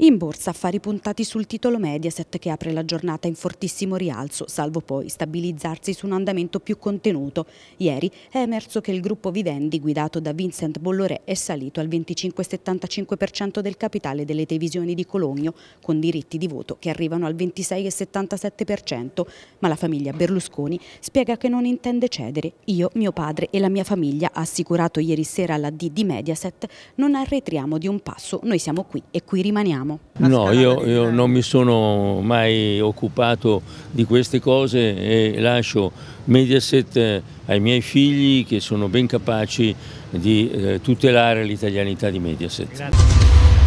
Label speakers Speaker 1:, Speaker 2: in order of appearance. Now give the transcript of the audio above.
Speaker 1: In borsa affari puntati sul titolo Mediaset che apre la giornata in fortissimo rialzo, salvo poi stabilizzarsi su un andamento più contenuto. Ieri è emerso che il gruppo Vivendi, guidato da Vincent Bolloré, è salito al 25,75% del capitale delle televisioni di Cologno, con diritti di voto che arrivano al 26,77%, ma la famiglia Berlusconi spiega che non intende cedere. Io, mio padre e la mia famiglia, assicurato ieri sera alla D di Mediaset, non arretriamo di un passo, noi siamo qui e qui rimaniamo facciamo.
Speaker 2: No, io, io non mi sono mai occupato di queste cose e lascio Mediaset eh, ai miei figli che sono ben capaci di eh, tutelare l'italianità di Mediaset.
Speaker 3: Grazie.